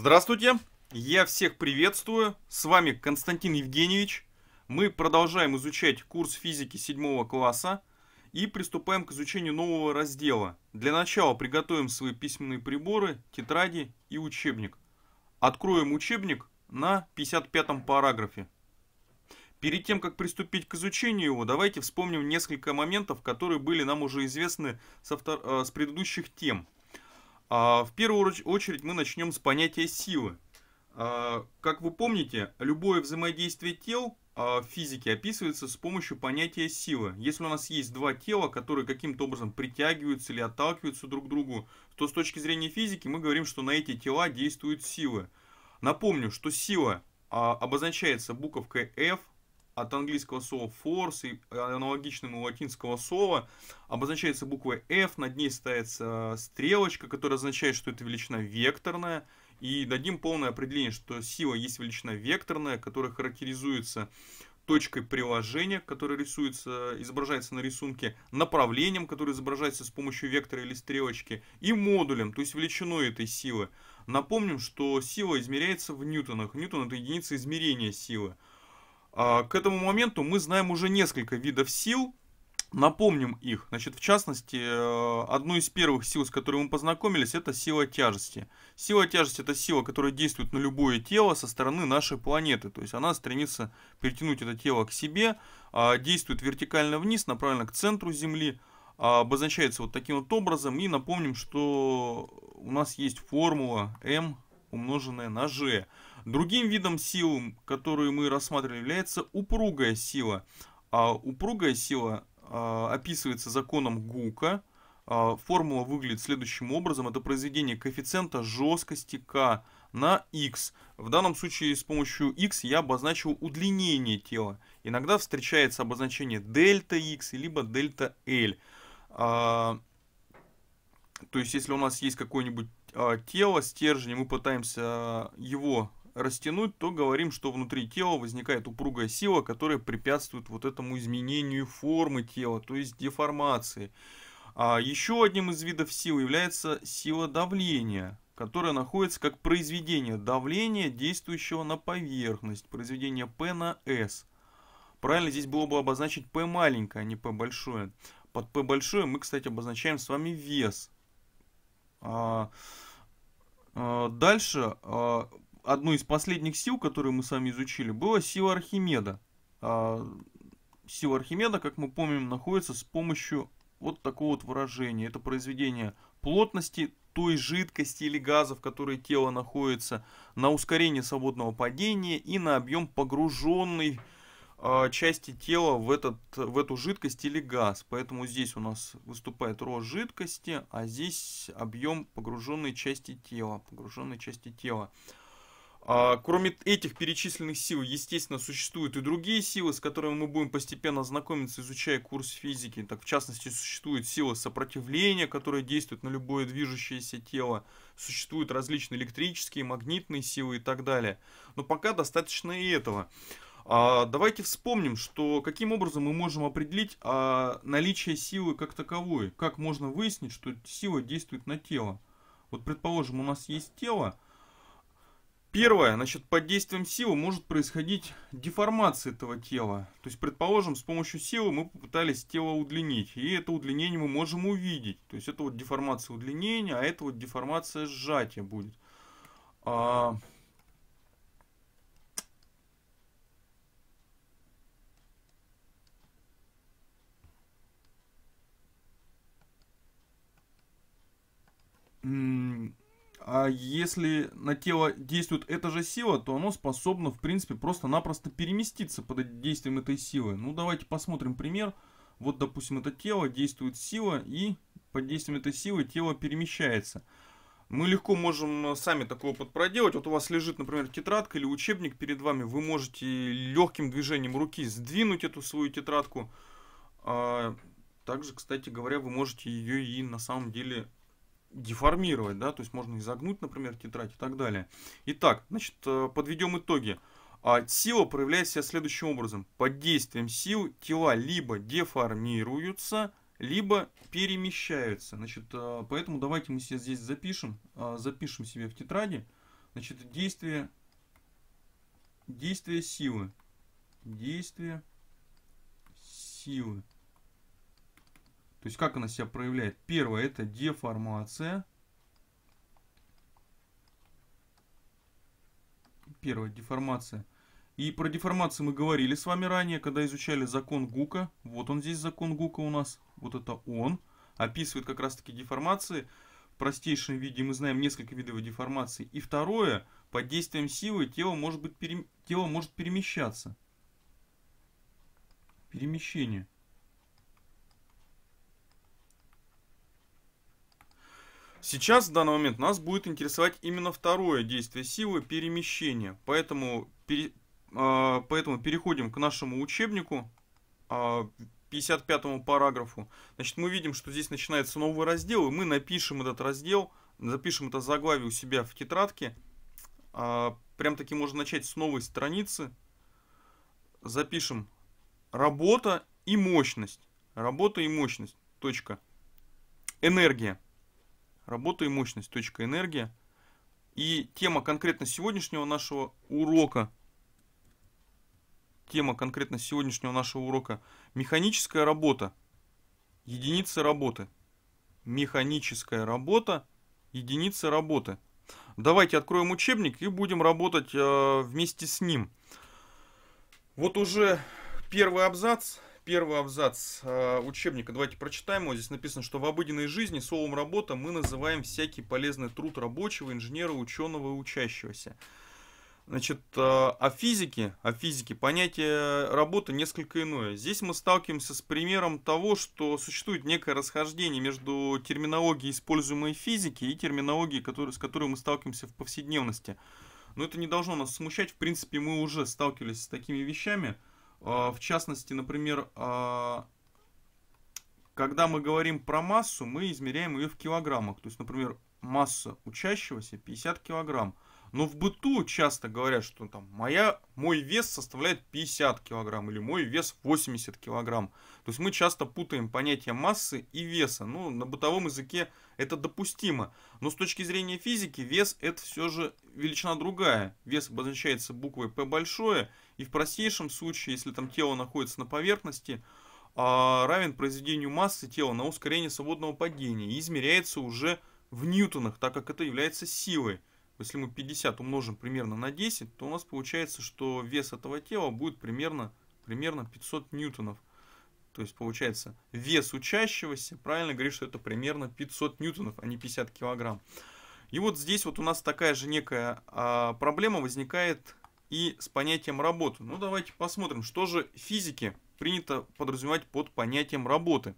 Здравствуйте, я всех приветствую, с вами Константин Евгеньевич. Мы продолжаем изучать курс физики 7 класса и приступаем к изучению нового раздела. Для начала приготовим свои письменные приборы, тетради и учебник. Откроем учебник на 55 параграфе. Перед тем, как приступить к изучению его, давайте вспомним несколько моментов, которые были нам уже известны со втор... Э, с предыдущих тем – а в первую очередь мы начнем с понятия силы. А, как вы помните, любое взаимодействие тел а, в физике описывается с помощью понятия силы. Если у нас есть два тела, которые каким-то образом притягиваются или отталкиваются друг к другу, то с точки зрения физики мы говорим, что на эти тела действуют силы. Напомню, что сила обозначается буковкой F, от английского слова force и аналогичному латинского слова обозначается буква F, над ней ставится э, стрелочка, которая означает, что это величина векторная. И дадим полное определение, что сила есть величина векторная, которая характеризуется точкой приложения, которая рисуется, изображается на рисунке, направлением, которое изображается с помощью вектора или стрелочки, и модулем, то есть величиной этой силы. Напомним, что сила измеряется в ньютонах. Ньютон – это единица измерения силы. А, к этому моменту мы знаем уже несколько видов сил, Напомним их. Значит, в частности, э, одну из первых сил, с которой мы познакомились, это сила тяжести. Сила тяжести – это сила, которая действует на любое тело со стороны нашей планеты. То есть она стремится перетянуть это тело к себе, а, действует вертикально вниз, направлено к центру Земли, а, обозначается вот таким вот образом. И напомним, что у нас есть формула m умноженная на g. Другим видом сил, которую мы рассматривали, является упругая сила. А упругая сила а, описывается законом Гука. А, формула выглядит следующим образом. Это произведение коэффициента жесткости К на x. В данном случае с помощью x я обозначил удлинение тела. Иногда встречается обозначение дельта x, либо дельта l. А, то есть, если у нас есть какое-нибудь а, тело, стержень, мы пытаемся его растянуть, то говорим, что внутри тела возникает упругая сила, которая препятствует вот этому изменению формы тела, то есть деформации. А еще одним из видов сил является сила давления, которая находится как произведение давления, действующего на поверхность, произведение P на S. Правильно здесь было бы обозначить P маленькое, а не P большое. Под P большое мы, кстати, обозначаем с вами вес. А, а, дальше а, одной из последних сил, которые мы сами изучили, была сила Архимеда. А, сила Архимеда, как мы помним, находится с помощью вот такого вот выражения. Это произведение плотности той жидкости или газа, в которой тело находится, на ускорение свободного падения и на объем погруженной а, части тела в, этот, в эту жидкость или газ. Поэтому здесь у нас выступает рост жидкости, а здесь объем погруженной части тела. Погруженной части тела. А, кроме этих перечисленных сил, естественно, существуют и другие силы, с которыми мы будем постепенно знакомиться, изучая курс физики. Так, в частности, существует сила сопротивления, которая действует на любое движущееся тело. Существуют различные электрические, магнитные силы и так далее. Но пока достаточно и этого. А, давайте вспомним, что каким образом мы можем определить а, наличие силы как таковой. Как можно выяснить, что сила действует на тело. Вот, предположим, у нас есть тело, Первое, значит, под действием силы может происходить деформация этого тела. То есть, предположим, с помощью силы мы попытались тело удлинить, и это удлинение мы можем увидеть. То есть, это вот деформация удлинения, а это вот деформация сжатия будет. А... М а если на тело действует эта же сила, то оно способно, в принципе, просто-напросто переместиться под действием этой силы. Ну, давайте посмотрим пример. Вот, допустим, это тело, действует сила, и под действием этой силы тело перемещается. Мы легко можем э, сами такой опыт проделать. Вот у вас лежит, например, тетрадка или учебник перед вами. Вы можете легким движением руки сдвинуть эту свою тетрадку. А также, кстати говоря, вы можете ее и на самом деле деформировать, да, то есть можно изогнуть, например, тетрадь и так далее. Итак, значит, э, подведем итоги. А, сила проявляет себя следующим образом. Под действием сил тела либо деформируются, либо перемещаются. Значит, э, поэтому давайте мы себе здесь запишем, э, запишем себе в тетради, значит, действие, действие силы. Действие силы. То есть как она себя проявляет? Первое это деформация. первая деформация. И про деформацию мы говорили с вами ранее, когда изучали закон Гука. Вот он здесь, закон Гука у нас. Вот это он. Описывает как раз таки деформации. В простейшем виде мы знаем несколько видов деформации. И второе, под действием силы тело может, быть пере... тело может перемещаться. Перемещение. Сейчас, в данный момент, нас будет интересовать именно второе действие силы – перемещение. Поэтому, пере, э, поэтому переходим к нашему учебнику, э, а, 55 параграфу. Значит, мы видим, что здесь начинается новый раздел, и мы напишем этот раздел, запишем это заглавие у себя в тетрадке. Э, прям таки можно начать с новой страницы. Запишем «Работа и мощность». Работа и мощность. Точка. Энергия работа и мощность, точка энергия. И тема конкретно сегодняшнего нашего урока, тема конкретно сегодняшнего нашего урока, механическая работа, единица работы. Механическая работа, единица работы. Давайте откроем учебник и будем работать э, вместе с ним. Вот уже первый абзац первый абзац э, учебника. Давайте прочитаем его. Здесь написано, что в обыденной жизни словом работа мы называем всякий полезный труд рабочего, инженера, ученого и учащегося. Значит, э, о физике, о физике понятие работы несколько иное. Здесь мы сталкиваемся с примером того, что существует некое расхождение между терминологией, используемой в физике, и терминологией, который, с которой мы сталкиваемся в повседневности. Но это не должно нас смущать. В принципе, мы уже сталкивались с такими вещами – а, в частности, например, а, когда мы говорим про массу, мы измеряем ее в килограммах. То есть, например, масса учащегося 50 килограмм. Но в быту часто говорят, что там моя, мой вес составляет 50 килограмм или мой вес 80 килограмм. То есть мы часто путаем понятия массы и веса. Ну, на бытовом языке это допустимо. Но с точки зрения физики вес это все же величина другая. Вес обозначается буквой P большое и в простейшем случае, если там тело находится на поверхности, а, равен произведению массы тела на ускорение свободного падения и измеряется уже в ньютонах, так как это является силой. Если мы 50 умножим примерно на 10, то у нас получается, что вес этого тела будет примерно, примерно 500 ньютонов. То есть получается вес учащегося, правильно говорит, что это примерно 500 ньютонов, а не 50 килограмм. И вот здесь вот у нас такая же некая а, проблема возникает и с понятием работы. Ну, давайте посмотрим, что же физики принято подразумевать под понятием работы.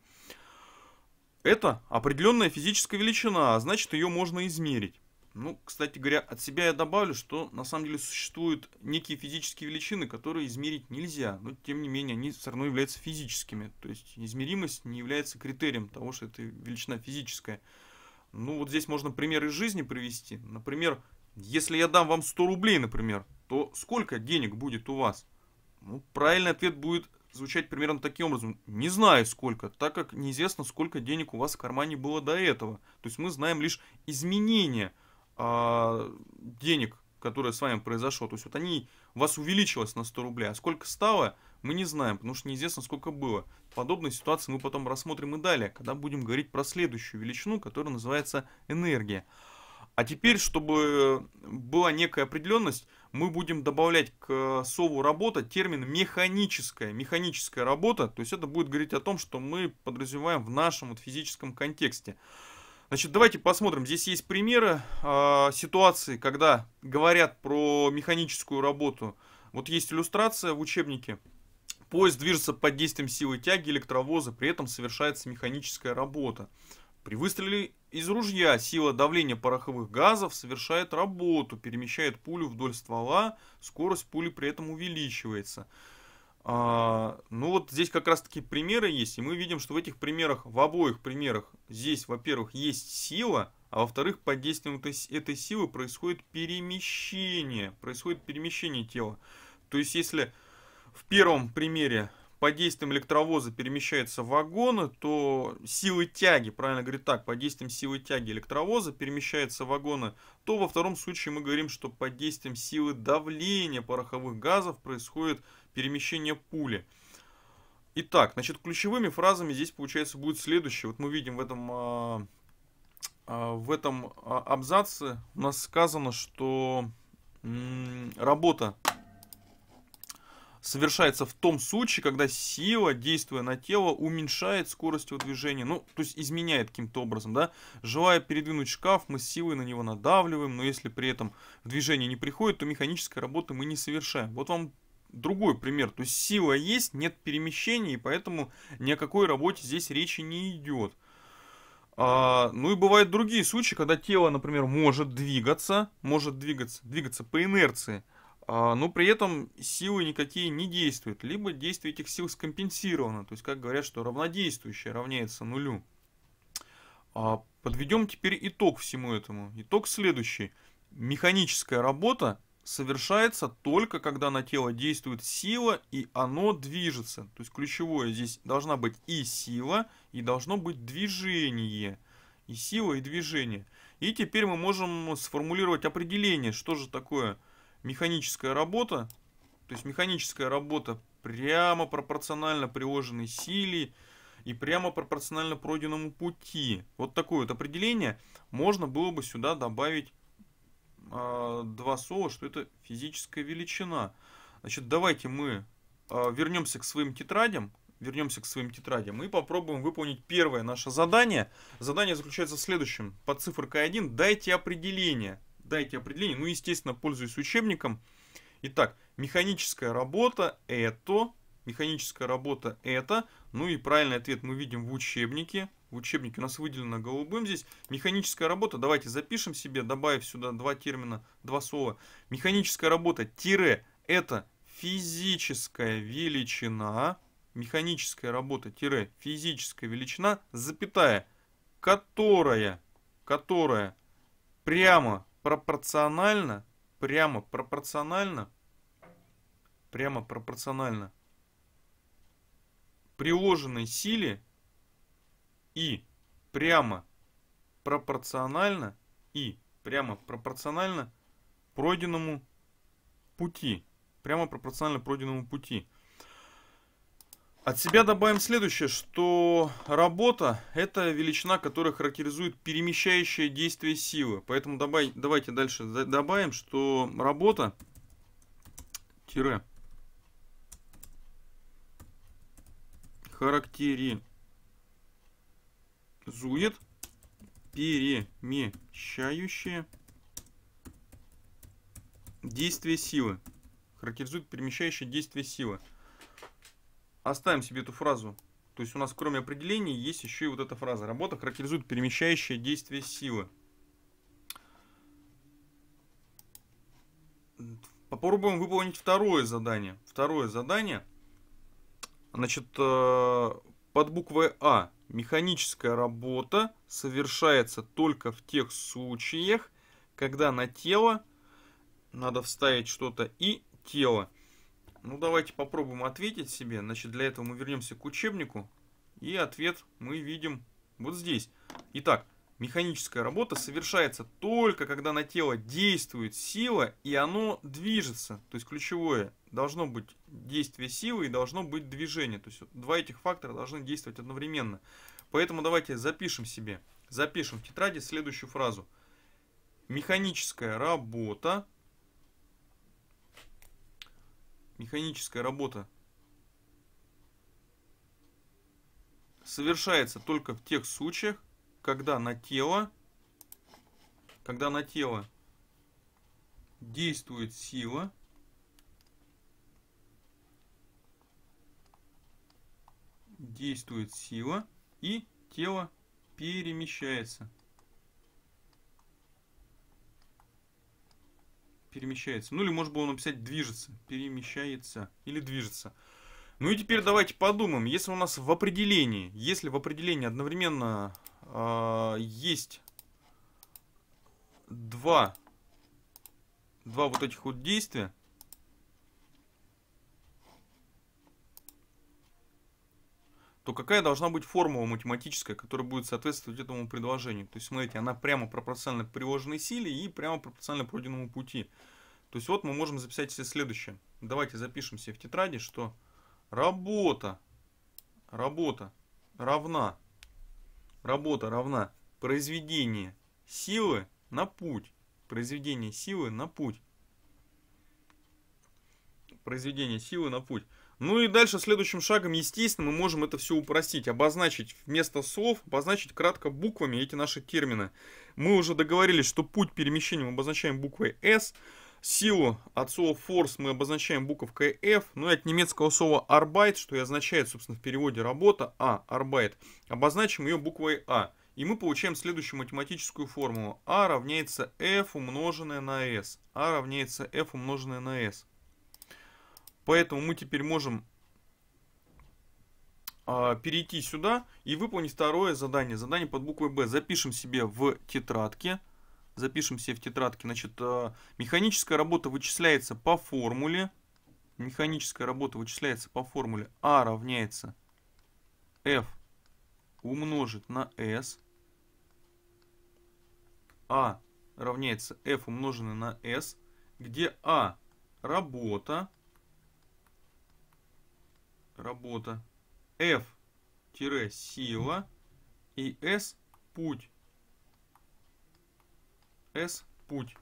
Это определенная физическая величина, а значит ее можно измерить. Ну, кстати говоря, от себя я добавлю, что на самом деле существуют некие физические величины, которые измерить нельзя, но тем не менее они все равно являются физическими. То есть измеримость не является критерием того, что это величина физическая. Ну вот здесь можно примеры из жизни привести. Например, если я дам вам 100 рублей, например, то сколько денег будет у вас? Ну, правильный ответ будет звучать примерно таким образом. Не знаю сколько, так как неизвестно, сколько денег у вас в кармане было до этого. То есть мы знаем лишь изменение э, а, денег, которое с вами произошло. То есть вот они, у вас увеличилось на 100 рублей, а сколько стало, мы не знаем, потому что неизвестно, сколько было. Подобные ситуации мы потом рассмотрим и далее, когда будем говорить про следующую величину, которая называется энергия. А теперь, чтобы была некая определенность, мы будем добавлять к э, сову работа термин механическая. Механическая работа, то есть это будет говорить о том, что мы подразумеваем в нашем вот физическом контексте. Значит, давайте посмотрим. Здесь есть примеры э, ситуации, когда говорят про механическую работу. Вот есть иллюстрация в учебнике. Поезд движется под действием силы тяги электровоза, при этом совершается механическая работа. При выстреле из ружья сила давления пороховых газов совершает работу, перемещает пулю вдоль ствола, скорость пули при этом увеличивается. А, ну вот здесь как раз таки примеры есть, и мы видим, что в этих примерах, в обоих примерах, здесь, во-первых, есть сила, а во-вторых, под действием этой, этой силы происходит перемещение, происходит перемещение тела. То есть если в первом примере под действием электровоза перемещаются вагоны, то силы тяги, правильно говорит так, под действием силы тяги электровоза перемещаются вагоны, то во втором случае мы говорим, что под действием силы давления пороховых газов происходит перемещение пули. Итак, значит, ключевыми фразами здесь, получается, будет следующее. Вот мы видим в этом, а, а, в этом а, абзаце у нас сказано, что работа совершается в том случае, когда сила, действуя на тело, уменьшает скорость его движения. Ну, то есть изменяет каким-то образом, да. Желая передвинуть шкаф, мы с силой на него надавливаем, но если при этом движение не приходит, то механической работы мы не совершаем. Вот вам другой пример. То есть сила есть, нет перемещения, и поэтому ни о какой работе здесь речи не идет. А, ну и бывают другие случаи, когда тело, например, может двигаться, может двигаться, двигаться по инерции – а, но при этом силы никакие не действуют, либо действие этих сил скомпенсировано, то есть как говорят, что равнодействующее равняется нулю. А, подведем теперь итог всему этому. Итог следующий. Механическая работа совершается только когда на тело действует сила и оно движется. То есть ключевое здесь должна быть и сила, и должно быть движение. И сила, и движение. И теперь мы можем сформулировать определение, что же такое – механическая работа, то есть механическая работа прямо пропорционально приложенной силе и прямо пропорционально пройденному пути. Вот такое вот определение можно было бы сюда добавить э, два слова, что это физическая величина. Значит, давайте мы э, вернемся к своим тетрадям, вернемся к своим тетрадям и попробуем выполнить первое наше задание. Задание заключается в следующем. Под цифркой 1 дайте определение дайте определение. Ну, естественно, пользуюсь учебником. Итак, механическая работа это, механическая работа это, ну и правильный ответ мы видим в учебнике. В учебнике у нас выделено голубым здесь. Механическая работа, давайте запишем себе, добавив сюда два термина, два слова. Механическая работа тире это физическая величина, механическая работа тире физическая величина, запятая, которая, которая прямо пропорционально, прямо пропорционально, прямо пропорционально приложенной силе и прямо пропорционально и прямо пропорционально пройденному пути. Прямо пропорционально пройденному пути. От себя добавим следующее, что работа – это величина, которая характеризует перемещающее действие силы. Поэтому добавь, давайте дальше добавим, что работа тире характеризует перемещающее действие силы. Характеризует перемещающее действие силы оставим себе эту фразу. То есть у нас кроме определения есть еще и вот эта фраза. Работа характеризует перемещающее действие силы. Попробуем выполнить второе задание. Второе задание. Значит, э, под буквой А. Механическая работа совершается только в тех случаях, когда на тело надо вставить что-то и тело. Ну, давайте попробуем ответить себе. Значит, для этого мы вернемся к учебнику. И ответ мы видим вот здесь. Итак, механическая работа совершается только когда на тело действует сила и оно движется. То есть ключевое должно быть действие силы и должно быть движение. То есть два этих фактора должны действовать одновременно. Поэтому давайте запишем себе, запишем в тетради следующую фразу. Механическая работа механическая работа совершается только в тех случаях, когда на тело, когда на тело действует сила, действует сила и тело перемещается. перемещается. Ну или может бы он написать движется, перемещается или движется. Ну и теперь давайте подумаем, если у нас в определении, если в определении одновременно э, есть два, два вот этих вот действия, то какая должна быть формула математическая, которая будет соответствовать этому предложению. То есть, смотрите, она прямо пропорциональна приложенной силе и прямо пропорциональна пройденному пути. То есть, вот мы можем записать себе следующее. Давайте запишем себе в тетради, что работа, работа равна, работа равна произведение силы на путь. Произведение силы на путь. Произведение силы на путь. Ну и дальше следующим шагом, естественно, мы можем это все упростить, обозначить вместо слов, обозначить кратко буквами эти наши термины. Мы уже договорились, что путь перемещения мы обозначаем буквой S, силу от слова force мы обозначаем буковкой F, ну и от немецкого слова arbeit, что и означает, собственно, в переводе работа, а, arbeit, обозначим ее буквой a, «А». И мы получаем следующую математическую формулу. А равняется F умноженное на S. А равняется F умноженное на S. Поэтому мы теперь можем а, перейти сюда и выполнить второе задание. Задание под буквой Б. Запишем себе в тетрадке. Запишем себе в тетрадке. Значит, а, механическая работа вычисляется по формуле. Механическая работа вычисляется по формуле А равняется F умножить на S. А равняется F умноженное на S, где А работа работа, F-сила и S путь. S путь.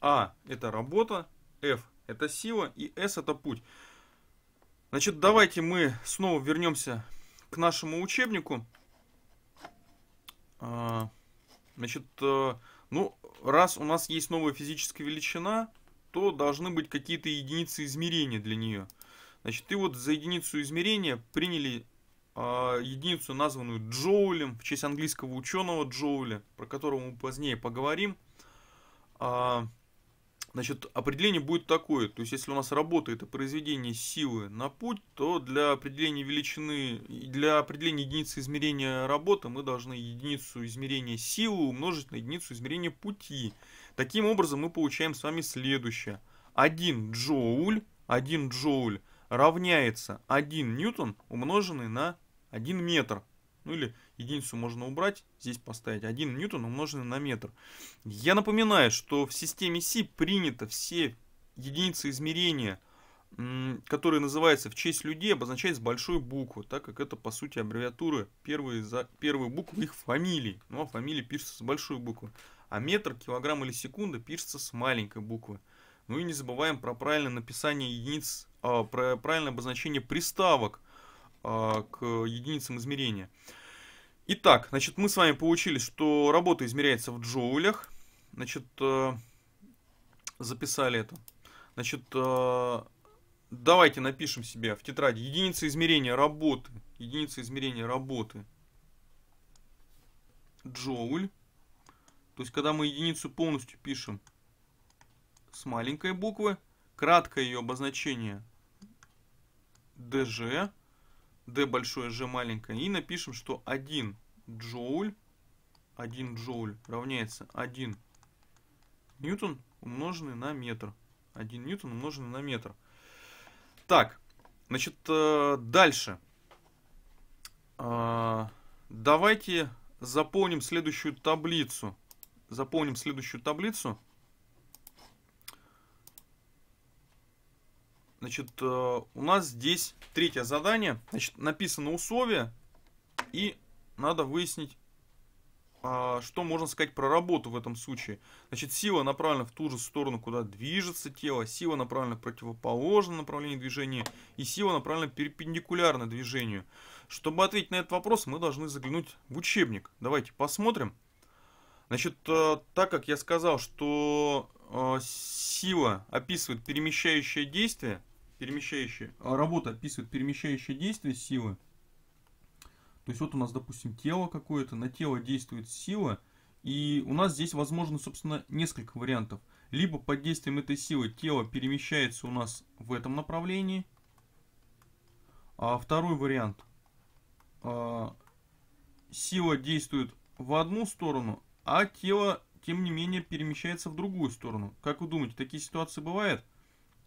А это работа, F это сила и S это путь. Значит, давайте мы снова вернемся к нашему учебнику. А, значит, э, ну, раз у нас есть новая физическая величина, то должны быть какие-то единицы измерения для нее. Значит, и вот за единицу измерения приняли э, единицу, названную Джоулем, в честь английского ученого Джоуля, про которого мы позднее поговорим. А, значит, определение будет такое, то есть если у нас работает произведение силы на путь, то для определения величины, для определения единицы измерения работы мы должны единицу измерения силы умножить на единицу измерения пути. Таким образом, мы получаем с вами следующее. 1 джоуль, 1 джоуль равняется 1 ньютон, умноженный на 1 метр. Ну или единицу можно убрать, здесь поставить 1 ньютон, умноженный на метр. Я напоминаю, что в системе Си принято все единицы измерения, которые называются в честь людей, обозначать с большой буквы, так как это, по сути, аббревиатура первые, за, первые буквы их фамилий. Ну, а фамилии пишутся с большой буквы а метр, килограмм или секунда пишется с маленькой буквы. Ну и не забываем про правильное написание единиц, а, про правильное обозначение приставок а, к единицам измерения. Итак, значит, мы с вами получили, что работа измеряется в джоулях. Значит, э, записали это. Значит, э, давайте напишем себе в тетради единица измерения работы. Единица измерения работы. Джоуль. То есть, когда мы единицу полностью пишем с маленькой буквы, краткое ее обозначение dg, d большое, g маленькое, и напишем, что 1 джоуль, 1 джоуль равняется 1 ньютон умноженный на метр. 1 ньютон умноженный на метр. Так, значит, э, дальше. Э, давайте заполним следующую таблицу. Заполним следующую таблицу. Значит, э, у нас здесь третье задание. Значит, написано условие. И надо выяснить, а, что можно сказать про работу в этом случае. Значит, сила направлена в ту же сторону, куда движется тело. Сила направлена в противоположном направлении движения. И сила направлена перпендикулярно движению. Чтобы ответить на этот вопрос, мы должны заглянуть в учебник. Давайте посмотрим. Значит, э, так как я сказал, что э, сила описывает перемещающее действие, перемещающее, э, работа описывает перемещающее действие силы. То есть вот у нас, допустим, тело какое-то, на тело действует сила, и у нас здесь возможно, собственно, несколько вариантов. Либо под действием этой силы тело перемещается у нас в этом направлении. А второй вариант. Сила действует в одну сторону, а тело, тем не менее, перемещается в другую сторону. Как вы думаете, такие ситуации бывают?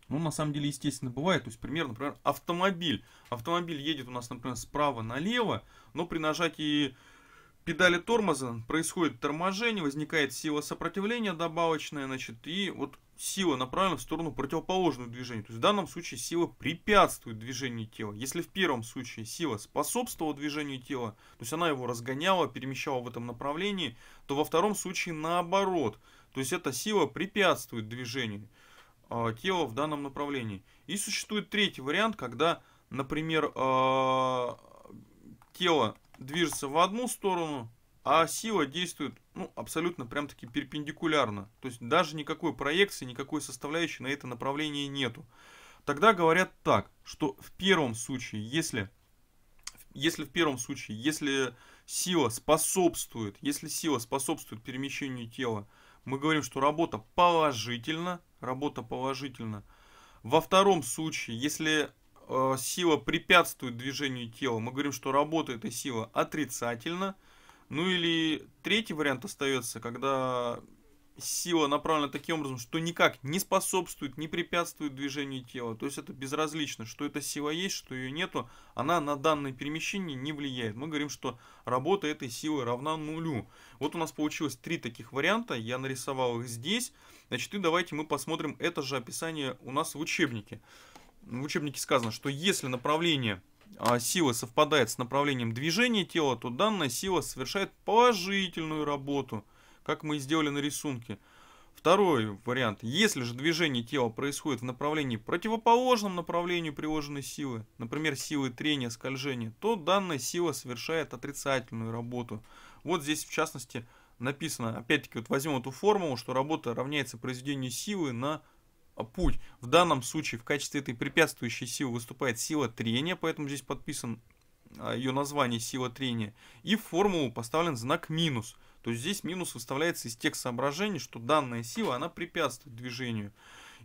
Ну, на самом деле, естественно, бывает. То есть, примерно например, автомобиль. Автомобиль едет у нас, например, справа налево, но при нажатии педали тормоза происходит торможение, возникает сила сопротивления добавочная, значит, и вот сила направлена в сторону противоположного движения. То есть в данном случае сила препятствует движению тела. Если в первом случае сила способствовала движению тела, то есть она его разгоняла, перемещала в этом направлении, то во втором случае наоборот. То есть эта сила препятствует движению э, тела в данном направлении. И существует третий вариант, когда, например, э, тело движется в одну сторону, а сила действует ну, абсолютно прям-таки перпендикулярно. То есть даже никакой проекции, никакой составляющей на это направление нету. Тогда говорят так, что в первом случае, если, если в первом случае, если сила способствует, если сила способствует перемещению тела, мы говорим, что работа положительна, работа положительна. Во втором случае, если э, сила препятствует движению тела, мы говорим, что работа этой сила отрицательна – ну или третий вариант остается, когда сила направлена таким образом, что никак не способствует, не препятствует движению тела. То есть это безразлично, что эта сила есть, что ее нету, она на данное перемещение не влияет. Мы говорим, что работа этой силы равна нулю. Вот у нас получилось три таких варианта, я нарисовал их здесь. Значит, и давайте мы посмотрим это же описание у нас в учебнике. В учебнике сказано, что если направление а, сила совпадает с направлением движения тела, то данная сила совершает положительную работу, как мы и сделали на рисунке. Второй вариант. Если же движение тела происходит в направлении противоположном направлению приложенной силы, например, силы трения, скольжения, то данная сила совершает отрицательную работу. Вот здесь, в частности, написано, опять-таки, вот возьмем эту формулу, что работа равняется произведению силы на а путь. В данном случае в качестве этой препятствующей силы выступает сила трения, поэтому здесь подписан а, ее название сила трения. И в формулу поставлен знак минус. То есть здесь минус выставляется из тех соображений, что данная сила, она препятствует движению.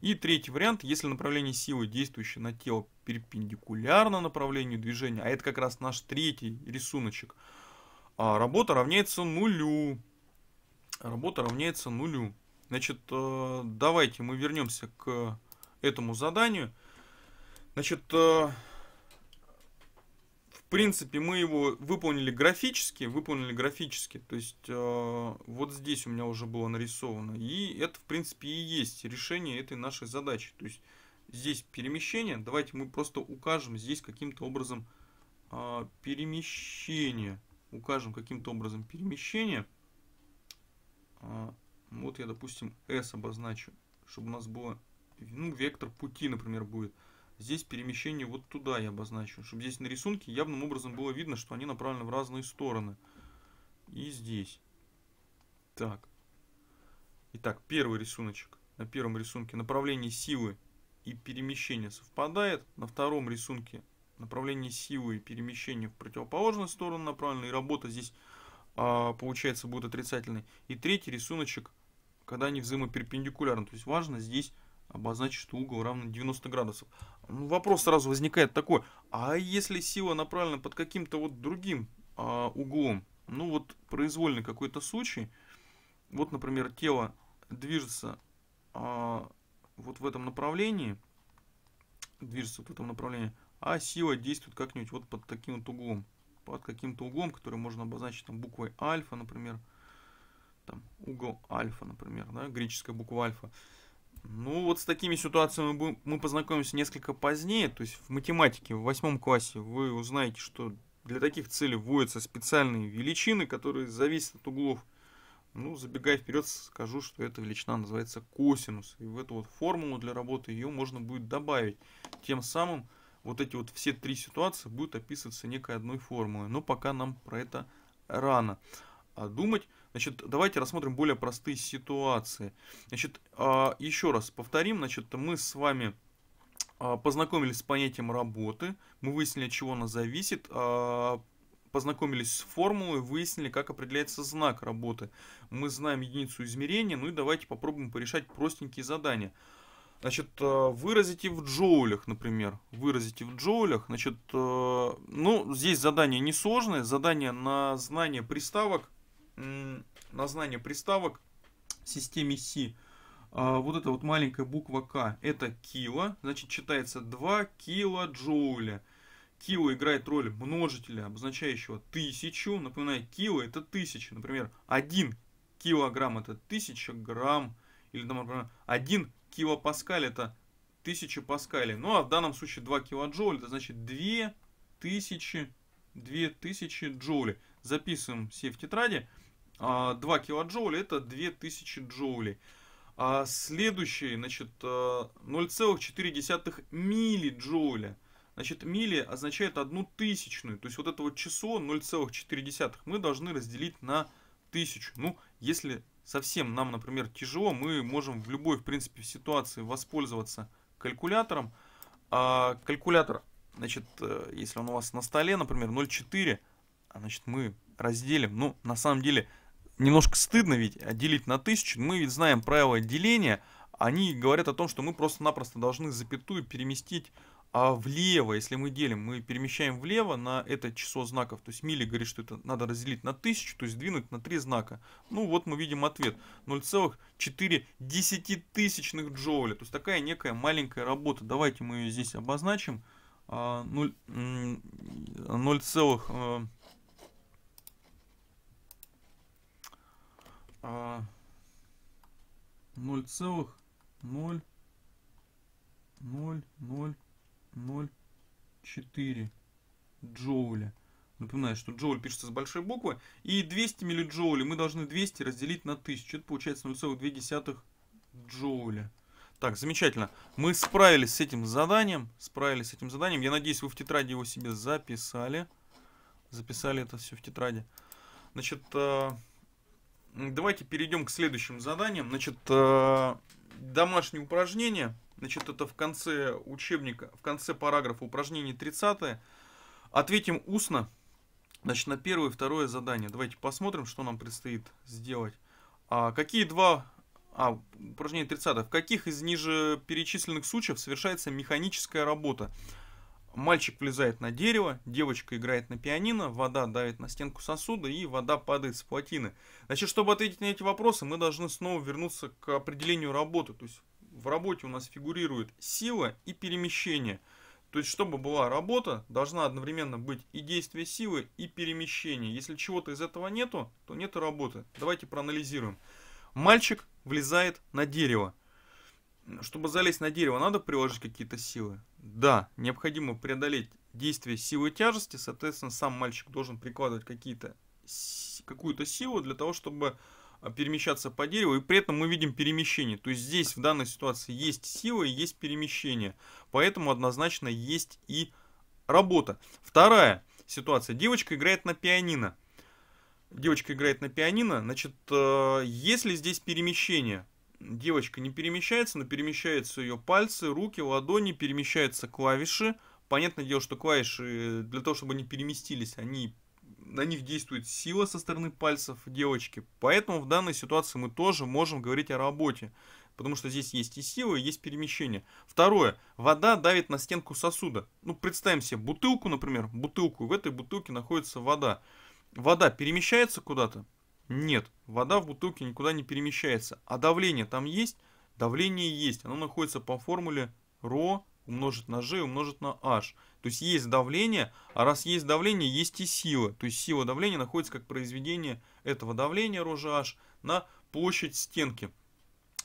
И третий вариант, если направление силы, действующее на тело, перпендикулярно направлению движения, а это как раз наш третий рисуночек, а работа равняется нулю. Работа равняется нулю. Значит, э, давайте мы вернемся к этому заданию. Значит, э, в принципе, мы его выполнили графически, выполнили графически, то есть э, вот здесь у меня уже было нарисовано. И это, в принципе, и есть решение этой нашей задачи. То есть здесь перемещение, давайте мы просто укажем здесь каким-то образом перемещение. Укажем каким-то образом перемещение. Вот я, допустим, S обозначу, чтобы у нас было, ну, вектор пути, например, будет. Здесь перемещение вот туда я обозначу, чтобы здесь на рисунке явным образом было видно, что они направлены в разные стороны. И здесь. Так. Итак, первый рисуночек. На первом рисунке направление силы и перемещение совпадает. На втором рисунке направление силы и перемещение в противоположную сторону направлено. И работа здесь, а, получается, будет отрицательной. И третий рисуночек – когда они взаимоперпендикулярны. То есть важно здесь обозначить, что угол равен 90 градусов. Ну, вопрос сразу возникает такой, а если сила направлена под каким-то вот другим а, углом, ну вот произвольный какой-то случай, вот, например, тело движется а, вот в этом направлении, движется вот в этом направлении, а сила действует как-нибудь вот под таким вот углом, под каким-то углом, который можно обозначить там буквой альфа, например, там, угол альфа, например, да, греческая буква альфа. Ну, вот с такими ситуациями мы, будем, мы познакомимся несколько позднее, то есть в математике в восьмом классе вы узнаете, что для таких целей вводятся специальные величины, которые зависят от углов. Ну, забегая вперед, скажу, что эта величина называется косинус. И в эту вот формулу для работы ее можно будет добавить. Тем самым вот эти вот все три ситуации будут описываться некой одной формулой. Но пока нам про это рано а думать. Значит, давайте рассмотрим более простые ситуации. Значит, а, еще раз повторим, значит, мы с вами а, познакомились с понятием работы, мы выяснили, от чего она зависит, а, познакомились с формулой, выяснили, как определяется знак работы. Мы знаем единицу измерения, ну и давайте попробуем порешать простенькие задания. Значит, выразите в джоулях, например. Выразите в джоулях. Значит, ну, здесь задание несложное. Задание на знание приставок на знание приставок в системе C. А, вот эта вот маленькая буква К, это кило, значит читается 2 кило джоуля. Кило играет роль множителя, обозначающего тысячу. Напоминаю, кило это тысяча. Например, 1 килограмм это тысяча грамм. Или, например, 1 килопаскаль это тысяча паскалей. Ну, а в данном случае 2 килоджоуля, это значит 2000, тысячи джоулей. Записываем все в тетради. 2 а, килоджоуля это 2000 джоулей. А следующий, значит, 0,4 э, мили джоуля. Значит, мили означает одну тысячную. То есть вот это вот число 0,4 мы должны разделить на тысячу. Ну, если совсем нам, например, тяжело, мы можем в любой, в принципе, ситуации воспользоваться калькулятором. А калькулятор, значит, э, если он у вас на столе, например, 0,4, а, значит, мы разделим. Ну, на самом деле, немножко стыдно ведь делить на тысячу. Мы ведь знаем правила деления. Они говорят о том, что мы просто-напросто должны запятую переместить а влево, если мы делим, мы перемещаем влево на это число знаков. То есть Мили говорит, что это надо разделить на тысячу, то есть двинуть на три знака. Ну вот мы видим ответ. 0,4 тысячных джоуля. То есть такая некая маленькая работа. Давайте мы ее здесь обозначим. 0,4 а, 0,0004 а, джоуля. Напоминаю, что джоуль пишется с большой буквы. И 200 миллиджоулей мы должны 200 разделить на 1000. Это получается 0,2 джоуля. Так, замечательно. Мы справились с этим заданием. Справились с этим заданием. Я надеюсь, вы в тетради его себе записали. Записали это все в тетради. Значит, а, Давайте перейдем к следующим заданиям. Значит, э, домашнее упражнение. Значит, это в конце учебника, в конце параграфа упражнение 30. Ответим устно. Значит, на первое и второе задание. Давайте посмотрим, что нам предстоит сделать. А, какие два... А, упражнение 30. В каких из ниже перечисленных случаев совершается механическая работа? Мальчик влезает на дерево, девочка играет на пианино, вода давит на стенку сосуда и вода падает с плотины. Значит, чтобы ответить на эти вопросы, мы должны снова вернуться к определению работы. То есть в работе у нас фигурирует сила и перемещение. То есть, чтобы была работа, должна одновременно быть и действие силы, и перемещение. Если чего-то из этого нету, то нет работы. Давайте проанализируем. Мальчик влезает на дерево. Чтобы залезть на дерево, надо приложить какие-то силы? Да, необходимо преодолеть действие силы тяжести, соответственно, сам мальчик должен прикладывать какие-то какую-то силу для того, чтобы а, перемещаться по дереву, и при этом мы видим перемещение. То есть здесь в данной ситуации есть сила и есть перемещение, поэтому однозначно есть и работа. Вторая ситуация. Девочка играет на пианино. Девочка играет на пианино, значит, э, если здесь перемещение, девочка не перемещается, но перемещаются ее пальцы, руки, ладони, перемещаются клавиши. Понятное дело, что клавиши э, для того, чтобы они переместились, они на них действует сила со стороны пальцев девочки. Поэтому в данной ситуации мы тоже можем говорить о работе. Потому что здесь есть и сила, и есть перемещение. Второе. Вода давит на стенку сосуда. Ну, представим себе бутылку, например, бутылку. В этой бутылке находится вода. Вода перемещается куда-то? Нет, вода в бутылке никуда не перемещается. А давление там есть? Давление есть. Оно находится по формуле ρ умножить на g умножить на h. То есть есть давление, а раз есть давление, есть и сила. То есть сила давления находится как произведение этого давления ρ g h на площадь стенки.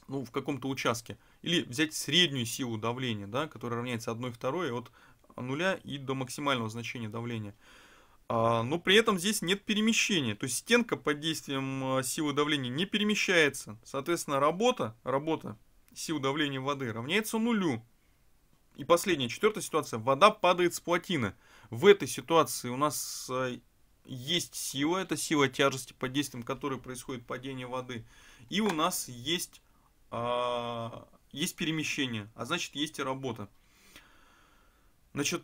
Ну, в каком-то участке. Или взять среднюю силу давления, да, которая равняется 1 второй от нуля и до максимального значения давления. А, но при этом здесь нет перемещения. То есть стенка под действием а, силы давления не перемещается. Соответственно, работа, работа силы давления воды равняется нулю. И последняя, четвертая ситуация. Вода падает с плотины. В этой ситуации у нас а, есть сила, это сила тяжести, под действием которой происходит падение воды. И у нас есть, есть перемещение, а значит есть и работа. Значит,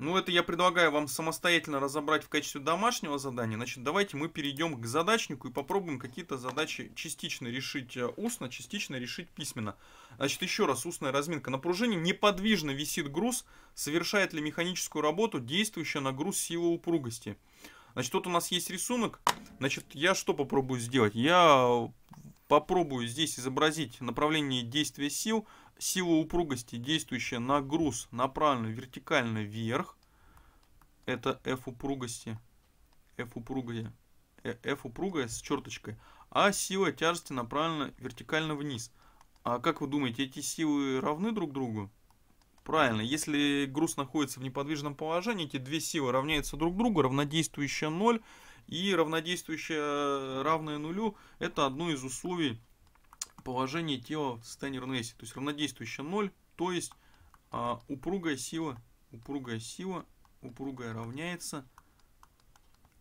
ну, это я предлагаю вам самостоятельно разобрать в качестве домашнего задания. Значит, давайте мы перейдем к задачнику и попробуем какие-то задачи частично решить э, устно, частично решить письменно. Значит, еще раз устная разминка. На пружине неподвижно висит груз, совершает ли механическую работу действующая на груз сила упругости. Значит, тут у нас есть рисунок. Значит, я что попробую сделать? Я попробую здесь изобразить направление действия сил сила упругости, действующая на груз, направлена вертикально вверх. Это F упругости. F упругая. Э, F упругая с черточкой. А сила тяжести направлена вертикально вниз. А как вы думаете, эти силы равны друг другу? Правильно, если груз находится в неподвижном положении, эти две силы равняются друг другу, равнодействующая 0 и равнодействующая э, равная нулю, это одно из условий положение тела в состоянии равновесия. То есть равнодействующая 0, то есть а, упругая сила, упругая сила, упругая равняется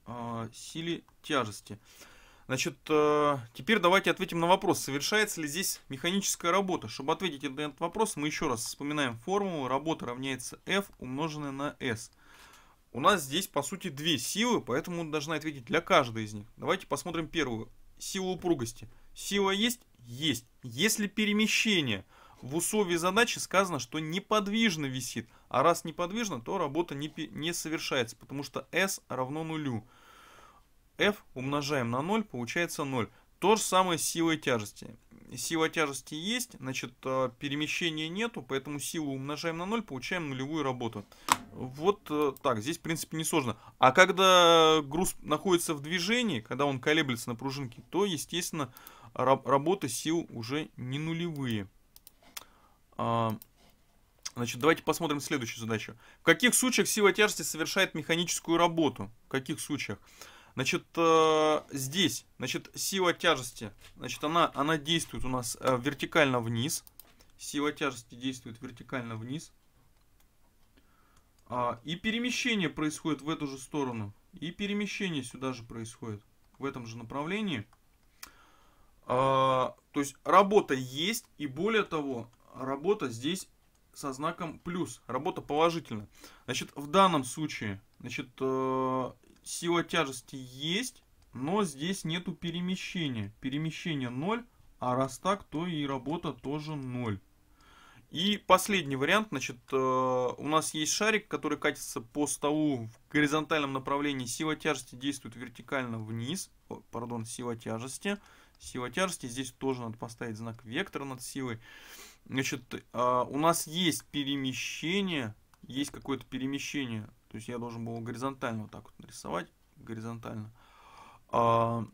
а, силе тяжести. Значит, а, теперь давайте ответим на вопрос, совершается ли здесь механическая работа. Чтобы ответить на этот вопрос, мы еще раз вспоминаем формулу. Работа равняется F умноженное на S. У нас здесь, по сути, две силы, поэтому должна ответить для каждой из них. Давайте посмотрим первую. Сила упругости. Сила есть, есть. Если перемещение, в условии задачи сказано, что неподвижно висит, а раз неподвижно, то работа не, не совершается, потому что s равно нулю. f умножаем на 0, получается 0. То же самое с силой тяжести. Сила тяжести есть, значит, э, перемещения нету, поэтому силу умножаем на 0, получаем нулевую работу. Вот э, так, здесь, в принципе, не сложно. А когда груз находится в движении, когда он колеблется на пружинке, то, естественно, Работы сил уже не нулевые. А, значит, давайте посмотрим следующую задачу. В каких случаях сила тяжести совершает механическую работу? В каких случаях? Значит, э, здесь, значит, сила тяжести, значит, она, она действует у нас э, вертикально вниз. Сила тяжести действует вертикально вниз. А, и перемещение происходит в эту же сторону. И перемещение сюда же происходит. В этом же направлении. А, то есть работа есть, и более того, работа здесь со знаком плюс. Работа положительная. Значит, в данном случае, значит, э, сила тяжести есть, но здесь нету перемещения. Перемещение 0, а раз так, то и работа тоже 0. И последний вариант, значит, э, у нас есть шарик, который катится по столу в горизонтальном направлении. Сила тяжести действует вертикально вниз. О, пардон, сила тяжести сила тяжести. Здесь тоже надо поставить знак вектора над силой. Значит, а, у нас есть перемещение, есть какое-то перемещение. То есть я должен был горизонтально вот так вот нарисовать, горизонтально. А,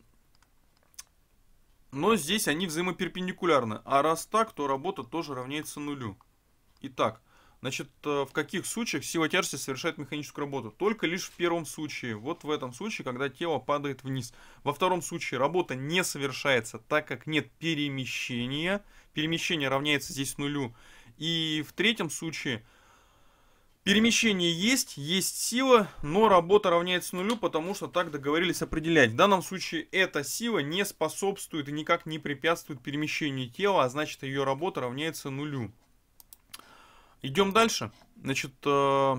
но здесь они взаимоперпендикулярны. А раз так, то работа тоже равняется нулю. Итак, Значит, э, в каких случаях сила тяжести совершает механическую работу? Только лишь в первом случае. Вот в этом случае, когда тело падает вниз. Во втором случае работа не совершается, так как нет перемещения. Перемещение равняется здесь нулю. И в третьем случае перемещение есть, есть сила, но работа равняется нулю, потому что так договорились определять. В данном случае эта сила не способствует и никак не препятствует перемещению тела, а значит ее работа равняется нулю. Идем дальше. Значит, э,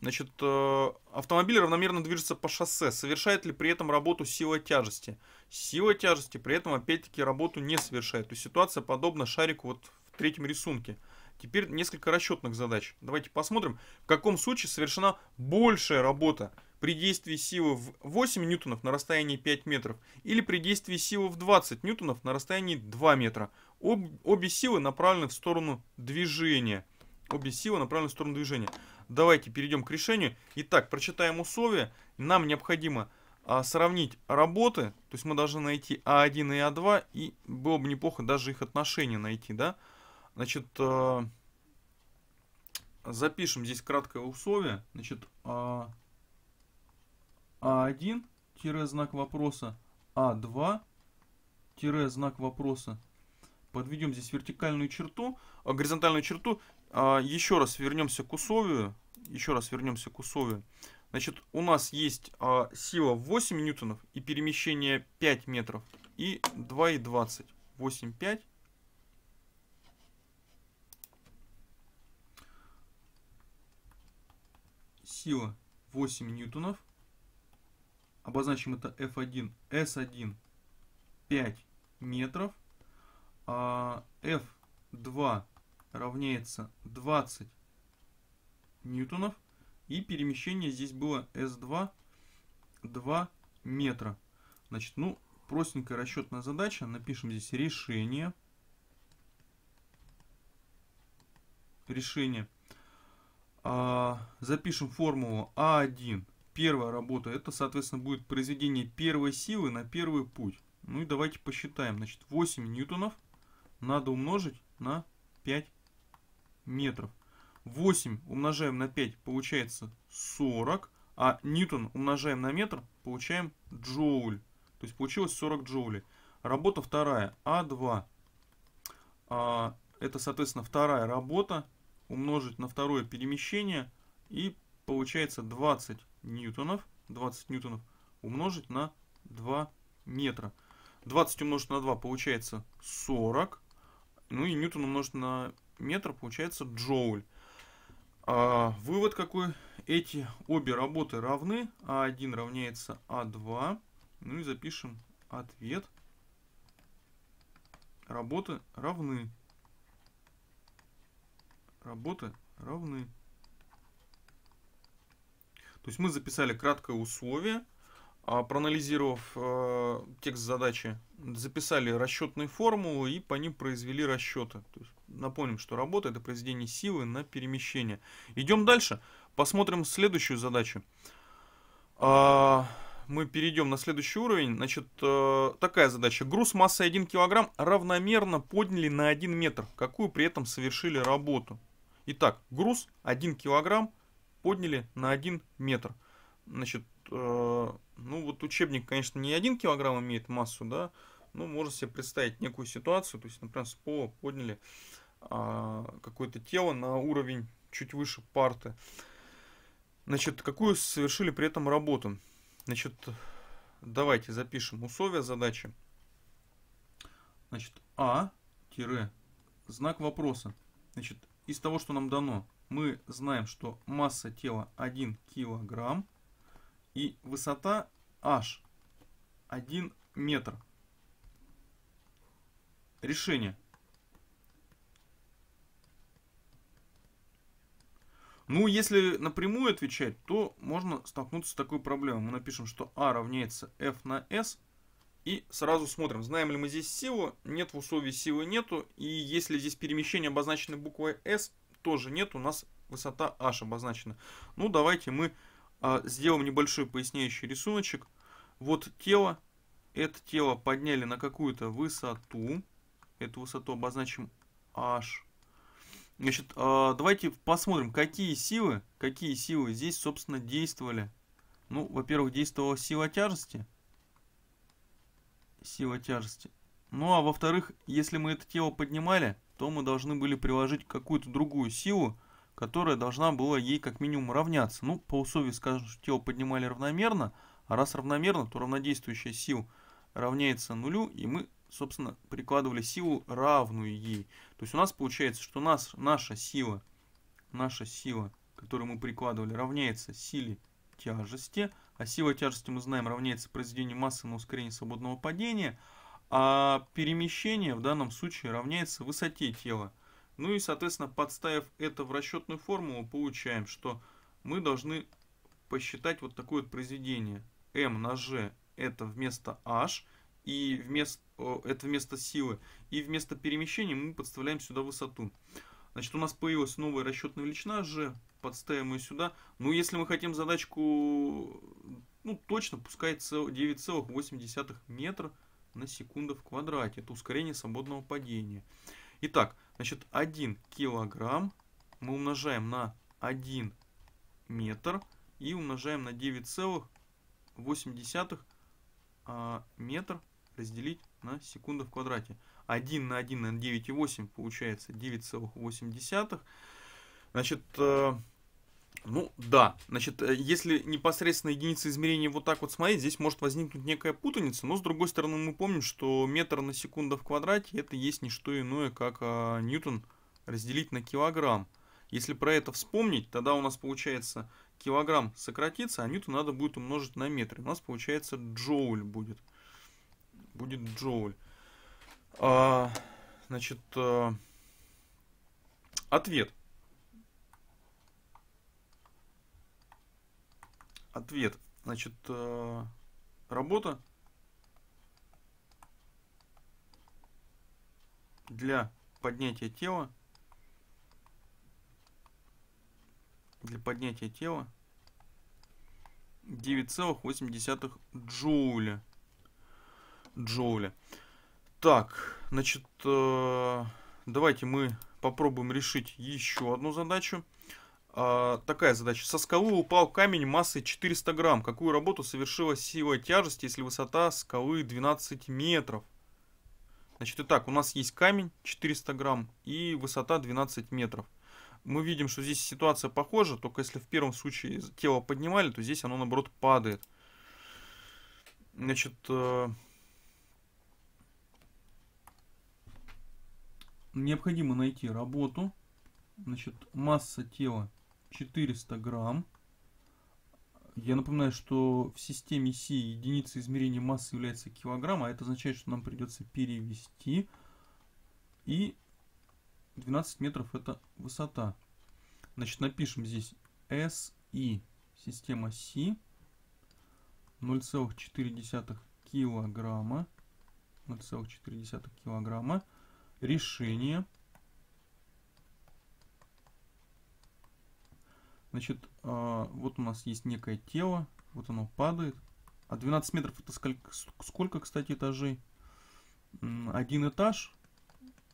значит э, автомобиль равномерно движется по шоссе. Совершает ли при этом работу сила тяжести? Сила тяжести при этом, опять-таки, работу не совершает. То есть ситуация подобна шарику вот в третьем рисунке. Теперь несколько расчетных задач. Давайте посмотрим, в каком случае совершена большая работа при действии силы в 8 ньютонов на расстоянии 5 метров или при действии силы в 20 ньютонов на расстоянии 2 метра. Об, обе силы направлены в сторону движения. Обе силы направлены в сторону движения. Давайте перейдем к решению. Итак, прочитаем условия. Нам необходимо а, сравнить работы. То есть мы должны найти А1 и А2. И было бы неплохо даже их отношения найти, да? Значит, а, запишем здесь краткое условие. Значит, а, А1 тире знак вопроса А2 тире знак вопроса. Подведем здесь вертикальную черту, а, горизонтальную черту. А, Еще раз вернемся к условию. Еще раз вернемся к условию. Значит, у нас есть а, сила 8 ньютонов и перемещение 5 метров. И 2,20. 8, 5. Сила 8 ньютонов. Обозначим это F1, S1, 5 метров. А, F2, равняется 20 ньютонов. И перемещение здесь было S2 2 метра. Значит, ну, простенькая расчетная задача. Напишем здесь решение. Решение. А, запишем формулу А1. Первая работа. Это, соответственно, будет произведение первой силы на первый путь. Ну и давайте посчитаем. Значит, 8 ньютонов надо умножить на 5 метров. 8 умножаем на 5 получается 40, а ньютон умножаем на метр получаем джоуль. То есть получилось 40 джоулей. Работа вторая, А2. А, это, соответственно, вторая работа умножить на второе перемещение и получается 20 ньютонов. 20 ньютонов умножить на 2 метра. 20 умножить на 2 получается 40. Ну и ньютон умножить на метр получается джоуль. А, вывод какой? Эти обе работы равны. А1 равняется А2. Ну и запишем ответ. Работы равны. Работы равны. То есть мы записали краткое условие, а, проанализировав э, текст задачи, записали расчетные формулы и по ним произвели расчеты. То есть Напомним, что работа это произведение силы на перемещение. Идем дальше. Посмотрим следующую задачу. А, мы перейдем на следующий уровень. Значит, э, такая задача. Груз массой 1 килограмм равномерно подняли на 1 метр. Какую при этом совершили работу? Итак, груз 1 килограмм подняли на 1 метр. Значит, э, ну вот учебник, конечно, не 1 килограмм имеет массу, да, ну, можно себе представить некую ситуацию, то есть, например, с пола подняли а, какое-то тело на уровень чуть выше парты. Значит, какую совершили при этом работу? Значит, давайте запишем условия задачи. Значит, А тире знак вопроса. Значит, из того, что нам дано, мы знаем, что масса тела 1 килограмм и высота h 1 метр решение. Ну, если напрямую отвечать, то можно столкнуться с такой проблемой. Мы напишем, что А равняется F на S. И сразу смотрим, знаем ли мы здесь силу. Нет, в условии силы нету. И если здесь перемещение обозначено буквой S, тоже нет. У нас высота H обозначена. Ну, давайте мы а, сделаем небольшой поясняющий рисуночек. Вот тело. Это тело подняли на какую-то высоту эту высоту обозначим H. Значит, а, давайте посмотрим, какие силы, какие силы здесь, собственно, действовали. Ну, во-первых, действовала сила тяжести. Сила тяжести. Ну, а во-вторых, если мы это тело поднимали, то мы должны были приложить какую-то другую силу, которая должна была ей как минимум равняться. Ну, по условию, скажем, что тело поднимали равномерно, а раз равномерно, то равнодействующая сила равняется нулю, и мы собственно, прикладывали силу, равную ей. То есть у нас получается, что нас, наша сила, наша сила, которую мы прикладывали, равняется силе тяжести, а сила тяжести, мы знаем, равняется произведению массы на ускорение свободного падения, а перемещение в данном случае равняется высоте тела. Ну и, соответственно, подставив это в расчетную формулу, получаем, что мы должны посчитать вот такое вот произведение. m на g это вместо h, и вместо Э, это вместо силы. И вместо перемещения мы подставляем сюда высоту. Значит, у нас появилась новая расчетная величина g, подставим ее сюда. Ну, если мы хотим задачку, ну, точно, пускай 9,8 метра на секунду в квадрате. Это ускорение свободного падения. Итак, значит, 1 килограмм мы умножаем на 1 метр и умножаем на 9,8 а, метр разделить на секунду в квадрате. 1 на 1 на 9,8 получается 9,8. Значит, э, ну да, значит, э, если непосредственно единицы измерения вот так вот смотреть, здесь может возникнуть некая путаница, но с другой стороны мы помним, что метр на секунду в квадрате это есть не что иное, как а, ньютон разделить на килограмм. Если про это вспомнить, тогда у нас получается килограмм сократится, а ньютон надо будет умножить на метр. У нас получается джоуль будет будет джоуль. А, значит, а, ответ. Ответ. Значит, а, работа для поднятия тела для поднятия тела 9,8 джоуля джоуля. Так, значит, э, давайте мы попробуем решить еще одну задачу. А, такая задача. Со скалы упал камень массой 400 грамм. Какую работу совершила сила тяжести, если высота скалы 12 метров? Значит, итак, у нас есть камень 400 грамм и высота 12 метров. Мы видим, что здесь ситуация похожа, только если в первом случае тело поднимали, то здесь оно, наоборот, падает. Значит, э, необходимо найти работу. Значит, масса тела 400 грамм. Я напоминаю, что в системе Си единица измерения массы является килограмм, а это означает, что нам придется перевести. И 12 метров это высота. Значит, напишем здесь SI, система Си, 0,4 килограмма. 0,4 килограмма решение. Значит, а, вот у нас есть некое тело. Вот оно падает. А 12 метров это сколько, сколько кстати, этажей? Один этаж.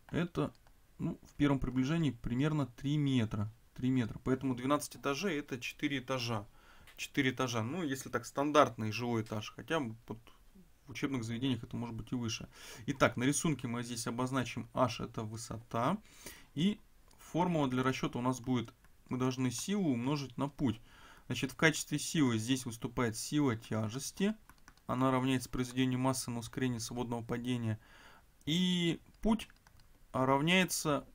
Это, ну, в первом приближении примерно 3 метра. 3 метра. Поэтому 12 этажей это 4 этажа. 4 этажа. Ну, если так, стандартный жилой этаж. Хотя вот учебных заведениях это может быть и выше. Итак, на рисунке мы здесь обозначим h это высота. И формула для расчета у нас будет, мы должны силу умножить на путь. Значит, в качестве силы здесь выступает сила тяжести. Она равняется произведению массы на ускорение свободного падения. И путь равняется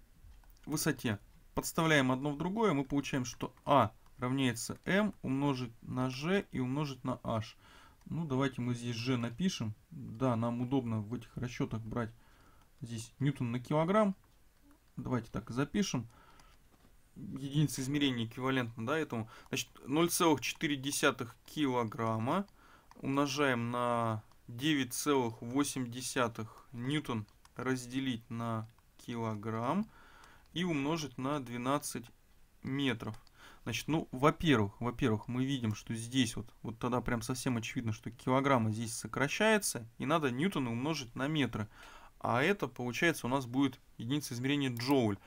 высоте. Подставляем одно в другое, мы получаем, что А равняется m умножить на g и умножить на h. Ну, давайте мы здесь G напишем. Да, нам удобно в этих расчетах брать здесь ньютон на килограмм. Давайте так запишем. Единица измерения эквивалентна да, этому. Значит, 0,4 килограмма умножаем на 9,8 ньютон разделить на килограмм и умножить на 12 метров. Значит, ну, во-первых, во-первых, мы видим, что здесь вот, вот тогда прям совсем очевидно, что килограмма здесь сокращается, и надо ньютоны умножить на метры. А это, получается, у нас будет единица измерения джоуль.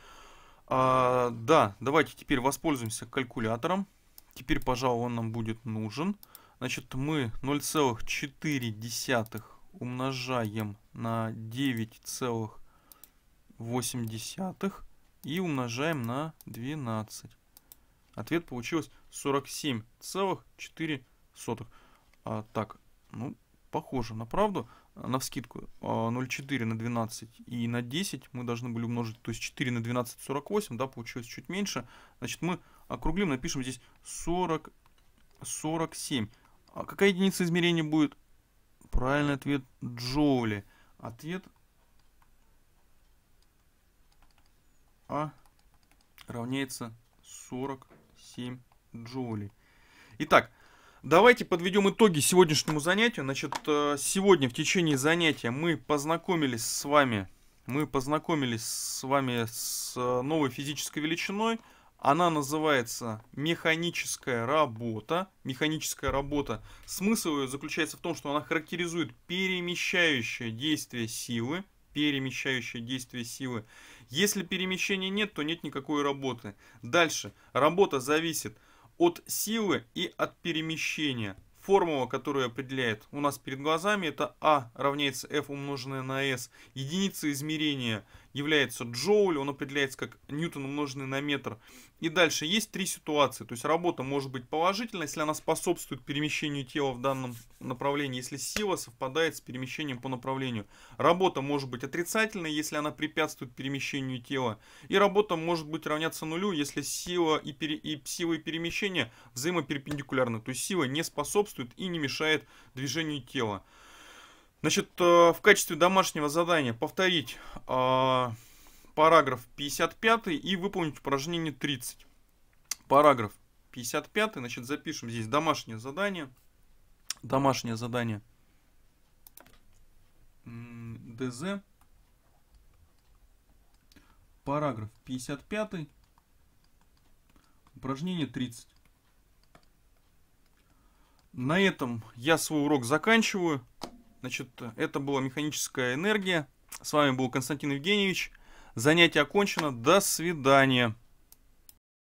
А, да, давайте теперь воспользуемся калькулятором. Теперь, пожалуй, он нам будет нужен. Значит, мы 0,4 умножаем на 9,8 и умножаем на 12. Ответ получилось 47,4. А, так, ну, похоже на правду. На вскидку 0,4 а, на 12 и на 10 мы должны были умножить, то есть 4 на 12 48, да, получилось чуть меньше. Значит, мы округлим, напишем здесь 40, 47. А какая единица измерения будет? Правильный ответ джоули. Ответ А равняется 40 7 джоулей. Итак, давайте подведем итоги сегодняшнему занятию. Значит, э, сегодня в течение занятия мы познакомились с вами, мы познакомились с вами с э, новой физической величиной. Она называется механическая работа. Механическая работа. Смысл ее заключается в том, что она характеризует перемещающее действие силы, перемещающая действие силы. Если перемещения нет, то нет никакой работы. Дальше. Работа зависит от силы и от перемещения. Формула, которую определяет у нас перед глазами, это А равняется F умноженное на S. Единица измерения является джоуль, он определяется как ньютон умноженный на метр. И дальше есть три ситуации, то есть работа может быть положительной, если она способствует перемещению тела в данном направлении, если сила совпадает с перемещением по направлению. Работа может быть отрицательной, если она препятствует перемещению тела. И работа может быть равняться нулю, если сила и, пере... и сила и перемещение взаимоперпендикулярны, то есть сила не способствует и не мешает движению тела. Значит, э, в качестве домашнего задания повторить э, параграф 55 и выполнить упражнение 30. Параграф 55, значит, запишем здесь домашнее задание. Домашнее задание ДЗ. Параграф 55, упражнение 30. На этом я свой урок заканчиваю. Значит, это была механическая энергия. С вами был Константин Евгеньевич. Занятие окончено. До свидания.